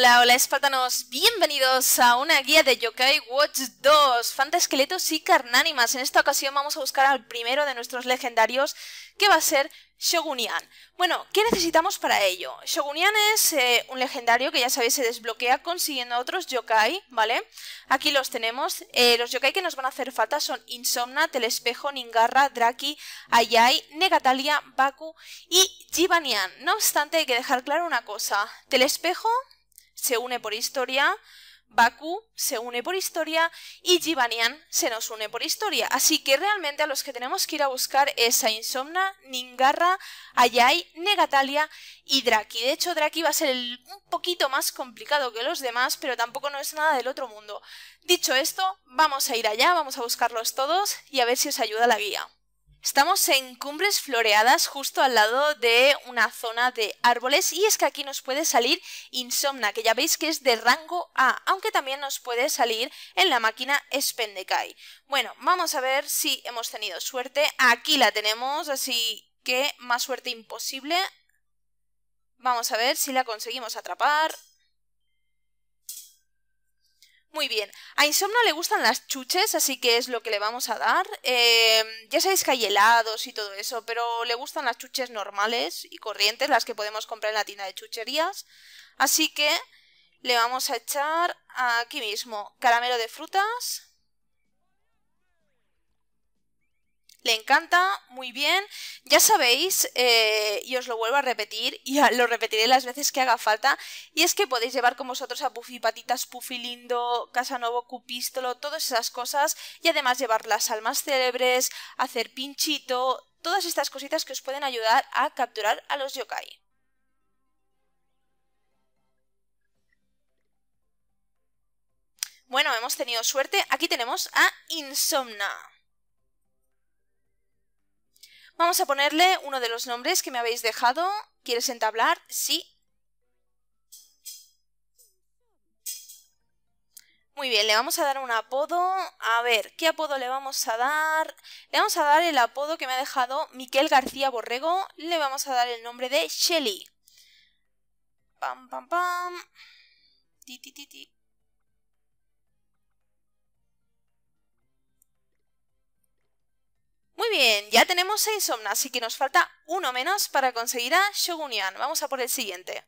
Hola, hola espátanos, bienvenidos a una guía de Yokai Watch 2, Esqueletos y Carnánimas. En esta ocasión vamos a buscar al primero de nuestros legendarios, que va a ser Shogunian. Bueno, ¿qué necesitamos para ello? Shogunian es eh, un legendario que ya sabéis se desbloquea consiguiendo otros yokai, ¿vale? Aquí los tenemos. Eh, los yokai que nos van a hacer falta son Insomna, Telespejo, Ningarra, Draki, Ayai, Negatalia, Baku y Jibanian. No obstante, hay que dejar claro una cosa. Telespejo se une por historia, Baku se une por historia y Givanian se nos une por historia. Así que realmente a los que tenemos que ir a buscar es a Insomna, Ningarra, Ayai, Negatalia y Draki. De hecho, Draki va a ser un poquito más complicado que los demás, pero tampoco no es nada del otro mundo. Dicho esto, vamos a ir allá, vamos a buscarlos todos y a ver si os ayuda la guía. Estamos en cumbres floreadas justo al lado de una zona de árboles y es que aquí nos puede salir Insomna, que ya veis que es de rango A, aunque también nos puede salir en la máquina Spendekai. Bueno, vamos a ver si hemos tenido suerte. Aquí la tenemos, así que más suerte imposible. Vamos a ver si la conseguimos atrapar. Muy bien, a Insomno le gustan las chuches, así que es lo que le vamos a dar. Em, ya sabéis que hay helados y todo eso, pero le gustan las chuches normales y corrientes, las que podemos comprar en la tienda de chucherías. Así que le vamos a echar aquí mismo caramelo de frutas, Le encanta, muy bien. Ya sabéis, eh, y os lo vuelvo a repetir, y lo repetiré las veces que haga falta, y es que podéis llevar con vosotros a Puffy Patitas, Puffy Lindo, Casanovo, Cupístolo, todas esas cosas, y además llevar las almas célebres, hacer pinchito, todas estas cositas que os pueden ayudar a capturar a los yokai. Bueno, hemos tenido suerte. Aquí tenemos a Insomna. Vamos a ponerle uno de los nombres que me habéis dejado. ¿Quieres entablar? Sí. Muy bien, le vamos a dar un apodo. A ver, ¿qué apodo le vamos a dar? Le vamos a dar el apodo que me ha dejado Miquel García Borrego. Le vamos a dar el nombre de Shelly. Pam, pam, pam. Ti, ti, ti, bien, ya tenemos seis somnas, así que nos falta uno menos para conseguir a Shogunian. Vamos a por el siguiente.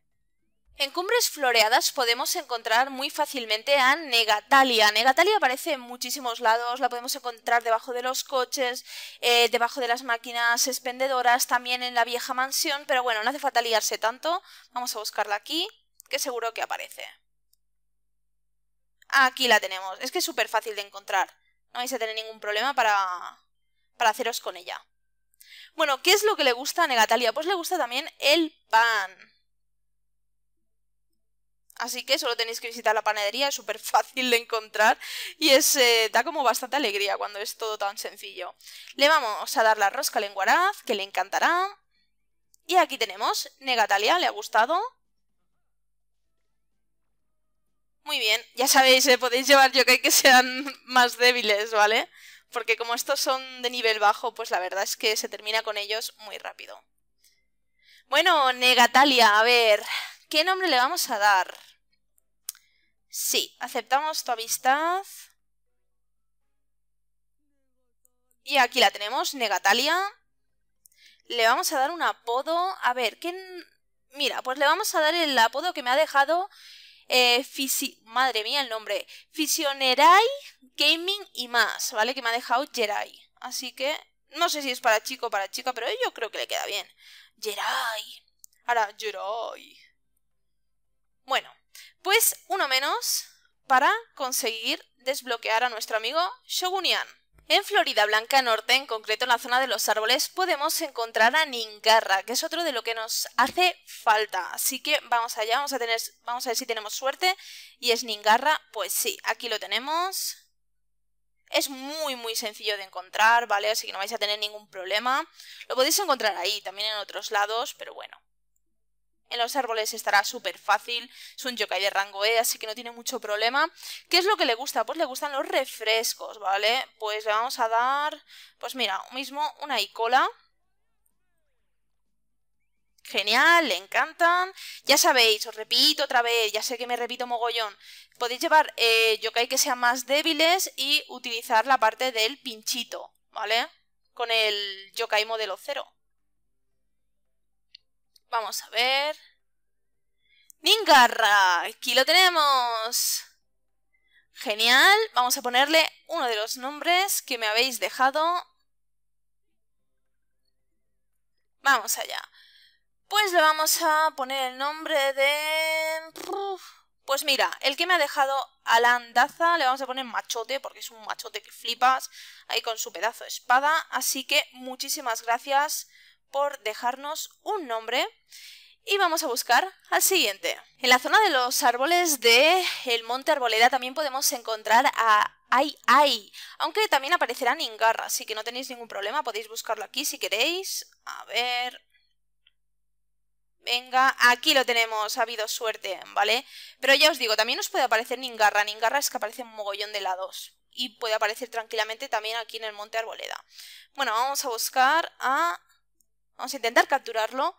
En cumbres floreadas podemos encontrar muy fácilmente a Negatalia. Negatalia aparece en muchísimos lados, la podemos encontrar debajo de los coches, eh, debajo de las máquinas expendedoras, también en la vieja mansión, pero bueno, no hace falta liarse tanto. Vamos a buscarla aquí, que seguro que aparece. Aquí la tenemos, es que es súper fácil de encontrar. No vais a tener ningún problema para, para haceros con ella. Bueno, ¿qué es lo que le gusta a Negatalia? Pues le gusta también el pan. Así que solo tenéis que visitar la panadería, es súper fácil de encontrar y es, eh, da como bastante alegría cuando es todo tan sencillo. Le vamos a dar la rosca lenguaraz, que le encantará. Y aquí tenemos, Negatalia, ¿le ha gustado? Muy bien, ya sabéis, eh, podéis llevar yo que sean más débiles, ¿vale? vale porque como estos son de nivel bajo, pues la verdad es que se termina con ellos muy rápido. Bueno, Negatalia, a ver, ¿qué nombre le vamos a dar? Sí, aceptamos tu amistad. Y aquí la tenemos, Negatalia. Le vamos a dar un apodo. A ver, ¿qué... Mira, pues le vamos a dar el apodo que me ha dejado eh, Fisi madre mía el nombre, Fisionerai, Gaming y más, ¿vale? Que me ha dejado Jerai. Así que no sé si es para chico o para chica, pero yo creo que le queda bien. Jerai. Ahora, Jerai. Bueno, pues uno menos para conseguir desbloquear a nuestro amigo Shogunian. En Florida Blanca Norte, en concreto en la zona de los árboles, podemos encontrar a Ningarra, que es otro de lo que nos hace falta. Así que vamos allá, vamos a, tener, vamos a ver si tenemos suerte. Y es Ningarra, pues sí, aquí lo tenemos. Es muy muy sencillo de encontrar, ¿vale? Así que no vais a tener ningún problema. Lo podéis encontrar ahí, también en otros lados, pero bueno. En los árboles estará súper fácil. Es un yokai de rango E, así que no tiene mucho problema. ¿Qué es lo que le gusta? Pues le gustan los refrescos, ¿vale? Pues le vamos a dar, pues mira, mismo una icola. Genial, le encantan. Ya sabéis, os repito otra vez, ya sé que me repito mogollón. Podéis llevar eh, yokai que sean más débiles y utilizar la parte del pinchito, ¿vale? Con el yokai modelo 0. Vamos a ver. Ningarra, aquí lo tenemos. Genial, vamos a ponerle uno de los nombres que me habéis dejado. Vamos allá. Pues le vamos a poner el nombre de... Pues mira, el que me ha dejado Alan Daza, le vamos a poner machote, porque es un machote que flipas, ahí con su pedazo de espada. Así que muchísimas gracias por dejarnos un nombre y vamos a buscar al siguiente. En la zona de los árboles de el monte Arboleda también podemos encontrar a Ai Ai, aunque también aparecerá Ningarra. así que no tenéis ningún problema, podéis buscarlo aquí si queréis. A ver... Venga, aquí lo tenemos, ha habido suerte, ¿vale? Pero ya os digo, también os puede aparecer Ningarra. Ningarra es que aparece un mogollón de lados. Y puede aparecer tranquilamente también aquí en el monte Arboleda. Bueno, vamos a buscar a Vamos a intentar capturarlo.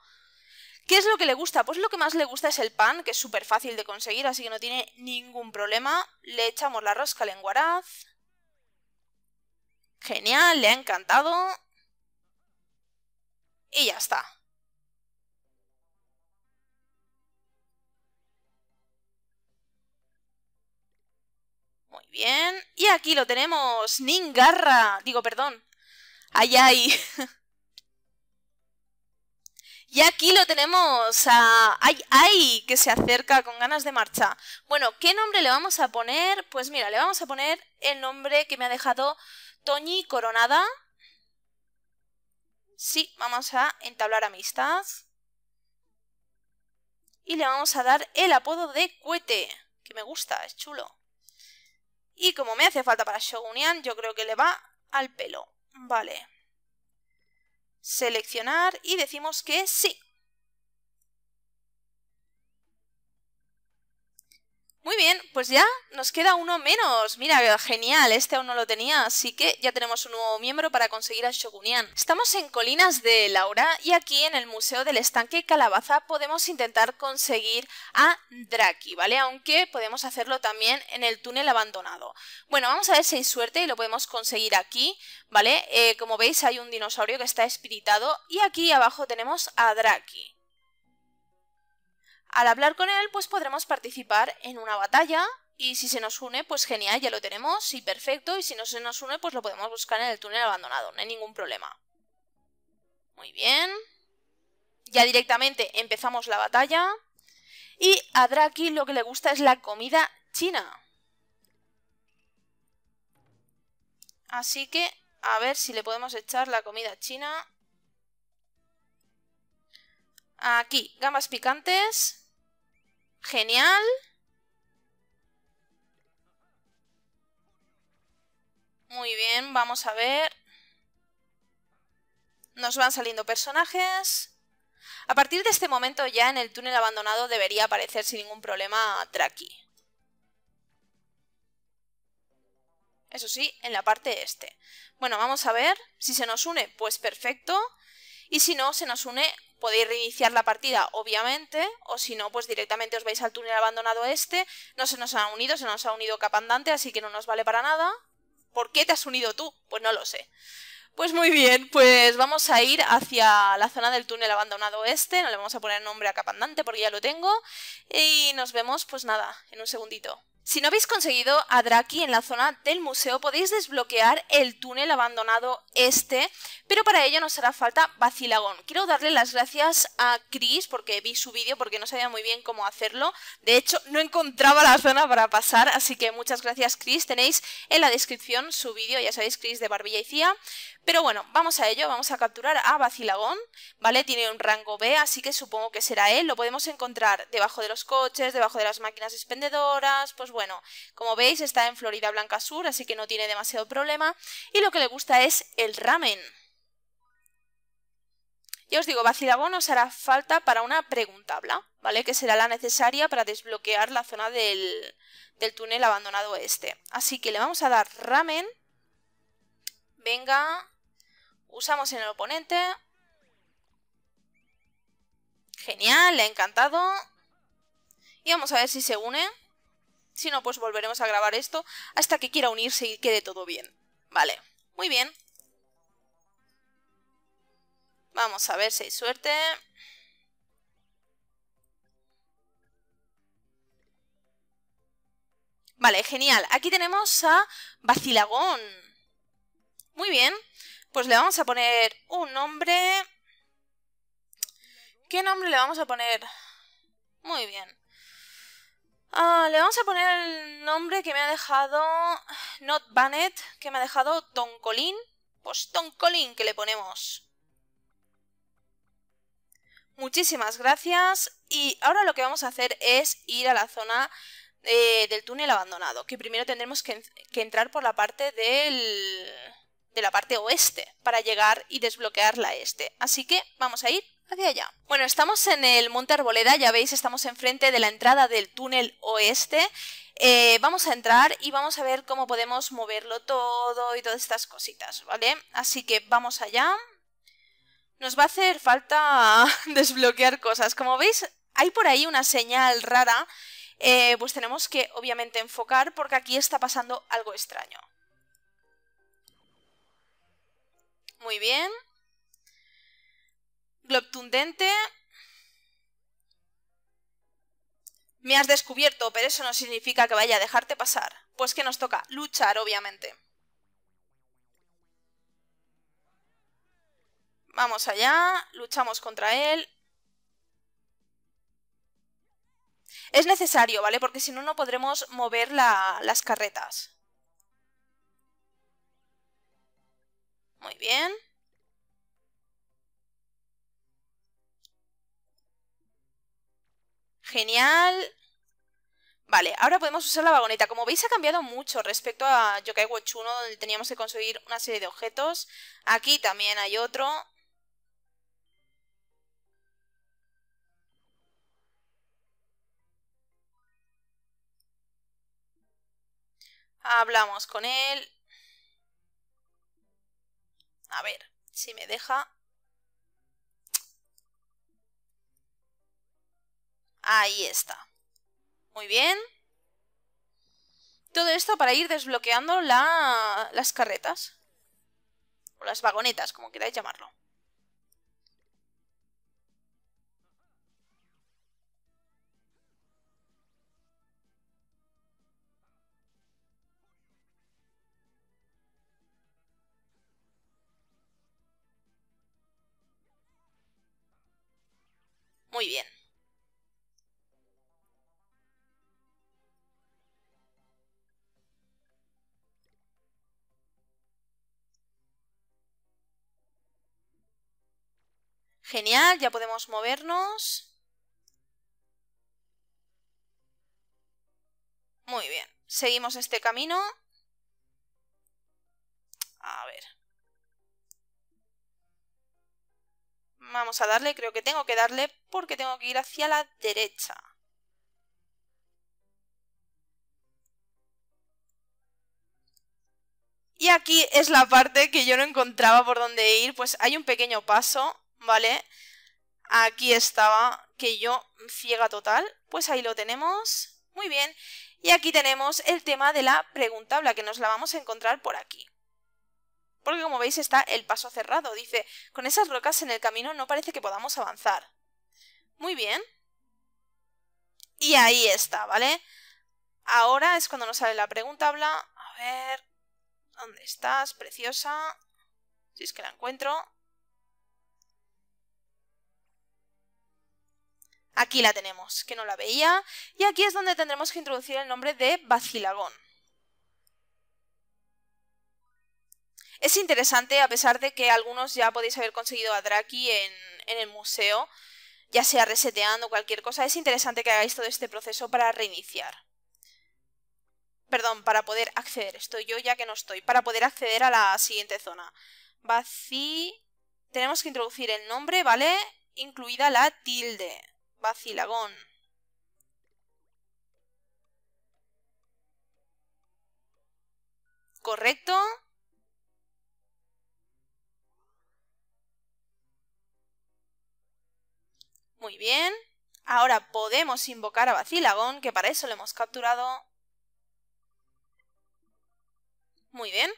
¿Qué es lo que le gusta? Pues lo que más le gusta es el pan, que es súper fácil de conseguir, así que no tiene ningún problema. Le echamos la rosca lenguaraz. Genial, le ha encantado. Y ya está. Muy bien. Y aquí lo tenemos. Ningarra. Digo, perdón. ay. Y aquí lo tenemos a Ay Ay, que se acerca con ganas de marcha. Bueno, ¿qué nombre le vamos a poner? Pues mira, le vamos a poner el nombre que me ha dejado Toñi Coronada. Sí, vamos a entablar amistad. Y le vamos a dar el apodo de Cuete, que me gusta, es chulo. Y como me hace falta para Shogunian, yo creo que le va al pelo. Vale seleccionar y decimos que sí. Muy bien, pues ya nos queda uno menos. Mira, genial, este aún no lo tenía, así que ya tenemos un nuevo miembro para conseguir a Shogunian. Estamos en Colinas de Laura y aquí en el Museo del Estanque Calabaza podemos intentar conseguir a Draki, ¿vale? Aunque podemos hacerlo también en el túnel abandonado. Bueno, vamos a ver si hay suerte y lo podemos conseguir aquí, ¿vale? Eh, como veis hay un dinosaurio que está espiritado y aquí abajo tenemos a Draki. Al hablar con él, pues podremos participar en una batalla y si se nos une, pues genial, ya lo tenemos y perfecto. Y si no se nos une, pues lo podemos buscar en el túnel abandonado, no hay ningún problema. Muy bien. Ya directamente empezamos la batalla. Y a Draki lo que le gusta es la comida china. Así que a ver si le podemos echar la comida china. Aquí, gambas picantes. Genial. Muy bien, vamos a ver. Nos van saliendo personajes. A partir de este momento ya en el túnel abandonado debería aparecer sin ningún problema Traki. Eso sí, en la parte este. Bueno, vamos a ver si se nos une. Pues perfecto. Y si no, se nos une podéis reiniciar la partida, obviamente, o si no, pues directamente os vais al túnel abandonado este. No se nos ha unido, se nos ha unido Capandante, así que no nos vale para nada. ¿Por qué te has unido tú? Pues no lo sé. Pues muy bien, pues vamos a ir hacia la zona del túnel abandonado este, no le vamos a poner nombre a Capandante porque ya lo tengo, y nos vemos, pues nada, en un segundito. Si no habéis conseguido a Draki en la zona del museo, podéis desbloquear el túnel abandonado este, pero para ello nos hará falta Bacilagón. Quiero darle las gracias a Chris porque vi su vídeo, porque no sabía muy bien cómo hacerlo. De hecho, no encontraba la zona para pasar, así que muchas gracias Chris. Tenéis en la descripción su vídeo, ya sabéis, Chris de Barbilla y Cía. Pero bueno, vamos a ello, vamos a capturar a Bacilagón, ¿vale? Tiene un rango B, así que supongo que será él. Lo podemos encontrar debajo de los coches, debajo de las máquinas expendedoras, pues bueno, como veis está en Florida Blanca Sur, así que no tiene demasiado problema. Y lo que le gusta es el ramen. Ya os digo, Bacilagón nos hará falta para una preguntabla, ¿vale? Que será la necesaria para desbloquear la zona del, del túnel abandonado este. Así que le vamos a dar ramen. Venga, Usamos en el oponente. Genial, le ha encantado. Y vamos a ver si se une. Si no, pues volveremos a grabar esto hasta que quiera unirse y quede todo bien. Vale, muy bien. Vamos a ver si hay suerte. Vale, genial. Aquí tenemos a Bacilagón. Muy bien. Pues le vamos a poner un nombre... ¿Qué nombre le vamos a poner? Muy bien. Ah, le vamos a poner el nombre que me ha dejado Not Bannet, que me ha dejado Don Colin. Pues Colin que le ponemos. Muchísimas gracias. Y ahora lo que vamos a hacer es ir a la zona eh, del túnel abandonado, que primero tendremos que entrar por la parte del de la parte oeste para llegar y desbloquear la este. Así que vamos a ir hacia allá. Bueno, estamos en el Monte Arboleda, ya veis, estamos enfrente de la entrada del túnel oeste. Eh, vamos a entrar y vamos a ver cómo podemos moverlo todo y todas estas cositas, ¿vale? Así que vamos allá. Nos va a hacer falta desbloquear cosas. Como veis, hay por ahí una señal rara, eh, pues tenemos que obviamente enfocar porque aquí está pasando algo extraño. Muy bien. Globtundente. Me has descubierto, pero eso no significa que vaya a dejarte pasar. Pues que nos toca luchar, obviamente. Vamos allá, luchamos contra él. Es necesario, ¿vale? Porque si no, no podremos mover las carretas. Muy bien. Genial. Vale, ahora podemos usar la vagoneta. Como veis ha cambiado mucho respecto a Yokai Watch 1, donde teníamos que conseguir una serie de objetos. Aquí también hay otro. Hablamos con él. A ver, si me deja... Ahí está. Muy bien. Todo esto para ir desbloqueando la... las carretas. O las vagonetas, como queráis llamarlo. Muy bien. Genial, ya podemos movernos. Muy bien, seguimos este camino. A ver. Vamos a darle, creo que tengo que darle porque tengo que ir hacia la derecha. Y aquí es la parte que yo no encontraba por dónde ir, pues hay un pequeño paso, ¿vale? Aquí estaba, que yo ciega total, pues ahí lo tenemos, muy bien. Y aquí tenemos el tema de la pregunta, la que nos la vamos a encontrar por aquí. Porque como veis está el paso cerrado. Dice, con esas rocas en el camino no parece que podamos avanzar. Muy bien. Y ahí está, ¿vale? Ahora es cuando nos sale la pregunta, habla. A ver... ¿Dónde estás, preciosa? Si es que la encuentro. Aquí la tenemos, que no la veía. Y aquí es donde tendremos que introducir el nombre de Bacilagón. Es interesante a pesar de que algunos ya podéis haber conseguido a Draki en, el museo, ya sea reseteando cualquier cosa, es interesante que hagáis todo este proceso para reiniciar. Perdón, para poder acceder, estoy yo ya que no estoy, para poder acceder a la siguiente zona. Vací... Tenemos que introducir el nombre, ¿vale? Incluida la tilde. Vacilagón. Correcto. Muy bien. Ahora podemos invocar a Bacilagón, que para eso lo hemos capturado. Muy bien.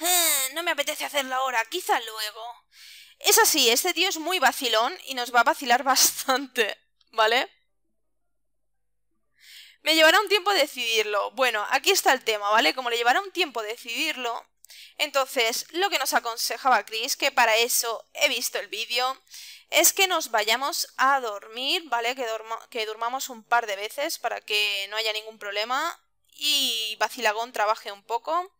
Ah, no me apetece hacerlo ahora, quizá luego. Es así, este tío es muy vacilón y nos va a vacilar bastante, ¿vale? Me llevará un tiempo decidirlo. Bueno, aquí está el tema, ¿vale? Como le llevará un tiempo decidirlo, entonces lo que nos aconsejaba Chris, que para eso he visto el vídeo, es que nos vayamos a dormir, ¿vale? Que, que durmamos un par de veces para que no haya ningún problema y Vacilagón trabaje un poco.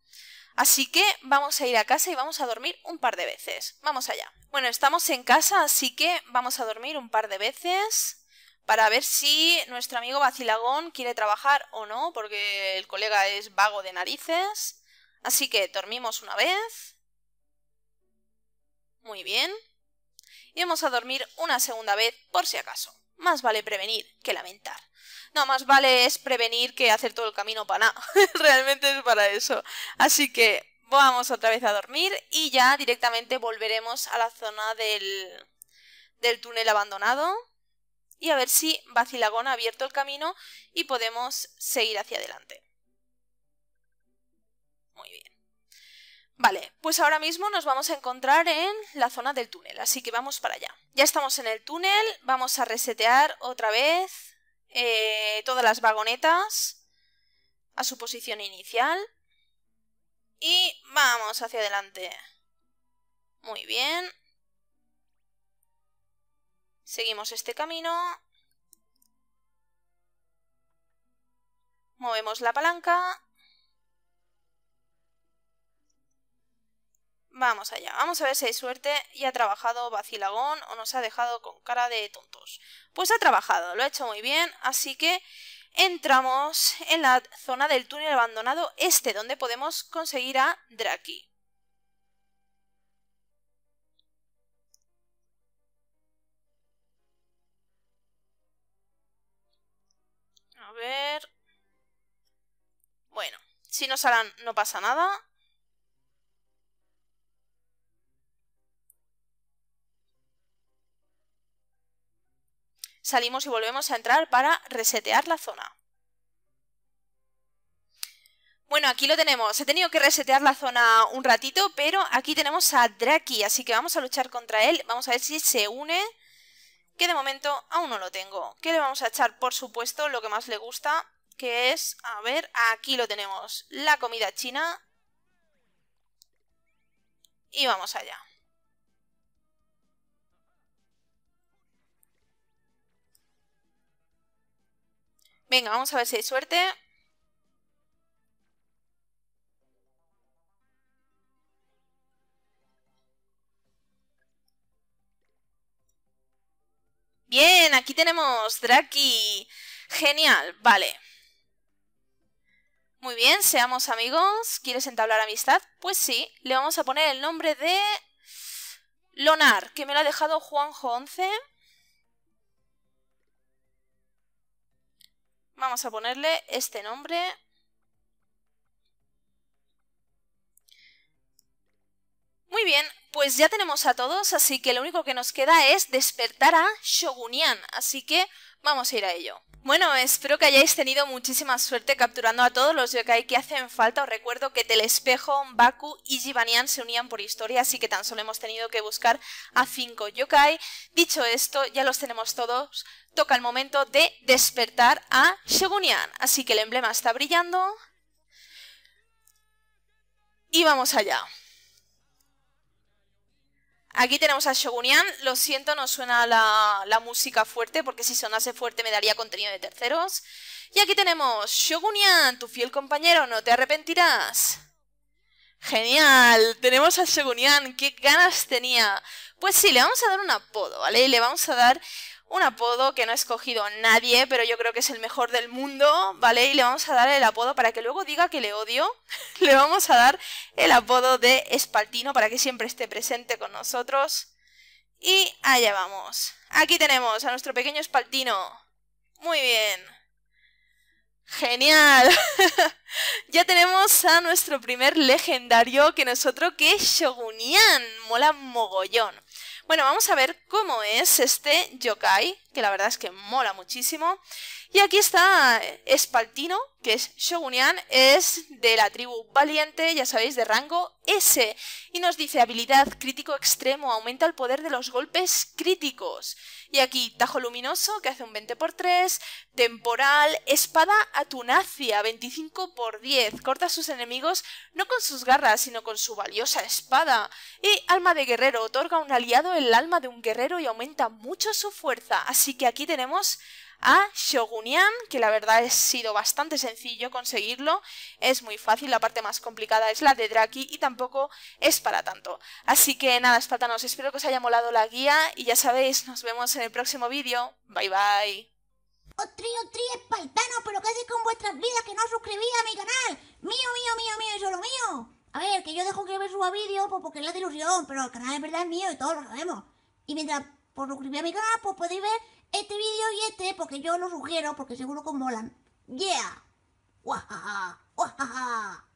Así que vamos a ir a casa y vamos a dormir un par de veces. Vamos allá. Bueno, estamos en casa, así que vamos a dormir un par de veces para ver si nuestro amigo Bacilagón quiere trabajar o no, porque el colega es vago de narices. Así que dormimos una vez. Muy bien. Y vamos a dormir una segunda vez por si acaso. Más vale prevenir que lamentar. No, más vale es prevenir que hacer todo el camino para nada. Realmente es para eso. Así que vamos otra vez a dormir y ya directamente volveremos a la zona del, del túnel abandonado y a ver si vacilagón ha abierto el camino y podemos seguir hacia adelante. Muy bien. Vale, pues ahora mismo nos vamos a encontrar en la zona del túnel, así que vamos para allá. Ya estamos en el túnel, vamos a resetear otra vez eh, todas las vagonetas a su posición inicial. Y vamos hacia adelante. Muy bien. Seguimos este camino. Movemos la palanca. Vamos allá, vamos a ver si hay suerte y ha trabajado vacilagón o nos ha dejado con cara de tontos. Pues ha trabajado, lo ha hecho muy bien, así que entramos en la zona del túnel abandonado este, donde podemos conseguir a Draki. ver... Bueno, si no salen no pasa nada. Salimos y volvemos a entrar para resetear la zona. Bueno, aquí lo tenemos. He tenido que resetear la zona un ratito, pero aquí tenemos a Draki, así que vamos a luchar contra él. Vamos a ver si se une que de momento aún no lo tengo, que le vamos a echar por supuesto lo que más le gusta, que es, a ver, aquí lo tenemos, la comida china. Y vamos allá. Venga, vamos a ver si hay suerte. Bien, aquí tenemos Draki. Genial, vale. Muy bien, seamos amigos. ¿Quieres entablar amistad? Pues sí, le vamos a poner el nombre de... Lonar, que me lo ha dejado Juanjo 11. Vamos a ponerle este nombre. Muy bien, pues ya tenemos a todos, así que lo único que nos queda es despertar a Shogunian, así que vamos a ir a ello. Bueno, espero que hayáis tenido muchísima suerte capturando a todos los yokai que hacen falta. Os recuerdo que Telespejo, Baku y Jibanian se unían por historia, así que tan solo hemos tenido que buscar a 5 yokai. Dicho esto, ya los tenemos todos. Toca el momento de despertar a Shogunian. Así que el emblema está brillando. Y vamos allá. Aquí tenemos a Shogunian. Lo siento, no suena la, música fuerte, porque si sonase fuerte me daría contenido de terceros. Y aquí tenemos Shogunian, tu fiel compañero, no te arrepentirás. Genial, tenemos a Shogunian, qué ganas tenía. Pues sí, le vamos a dar un apodo, ¿vale? Le vamos a dar un apodo que no ha escogido nadie, pero yo creo que es el mejor del mundo, ¿vale? Y le vamos a dar el apodo para que luego diga que le odio. le vamos a dar el apodo de Espaltino para que siempre esté presente con nosotros. Y allá vamos. Aquí tenemos a nuestro pequeño Espaltino. Muy bien. Genial. ya tenemos a nuestro primer legendario que nosotros que es Shogunian. Mola mogollón. Bueno, vamos a ver cómo es este yokai, que la verdad es que mola muchísimo. Y aquí está Espaltino, que es Shogunian, es de la tribu valiente, ya sabéis, de rango S. Y nos dice habilidad crítico extremo, aumenta el poder de los golpes críticos. Y aquí Tajo Luminoso, que hace un 20x3, temporal, espada atunacia, 25x10, corta a sus enemigos no con sus garras, sino con su valiosa espada. Y alma de guerrero, otorga a un aliado el alma de un guerrero y aumenta mucho su fuerza. Así que aquí tenemos a Shogunian que la verdad ha sido bastante sencillo conseguirlo, es muy fácil, la parte más complicada es la de Draki y tampoco es para tanto. Así que nada, espartanos, espero que os haya molado la guía y ya sabéis, nos vemos en el próximo vídeo. Bye bye. otro tri, espaltano, pero ¿qué hacéis con vuestras vidas que no os a mi canal? Mío, mío, mío, mío y solo mío. A ver, que yo dejo que ver suba vídeo pues, porque es la delusión, pero el canal es verdad es mío y todos lo sabemos. Y mientras por suscribir a mi canal, pues podéis ver este vídeo y este porque yo no sugiero porque seguro que molan. ¡Yeah! ¡Wajaja!